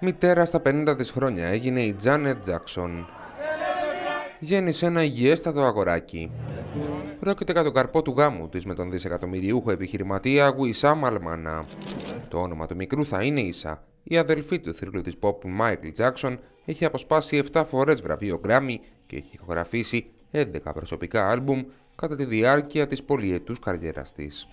Μητέρα στα 50 της χρόνια έγινε η Τζάνετ Τζάκσον. Γέννησε ένα υγιέστατο αγοράκι. Πρόκειται για τον καρπό του γάμου της με τον δισεκατομμυριούχο επιχειρηματία Γουισά Μαλμάνα. Το όνομα του μικρού θα είναι Ίσα. Η αδελφή του θρύλου της pop Μάικλ Τζάκσον έχει αποσπάσει 7 φορές βραβείο Grammy και έχει ηχογραφήσει 11 προσωπικά άλμπουμ κατά τη διάρκεια της πολυετούς καριέρας της.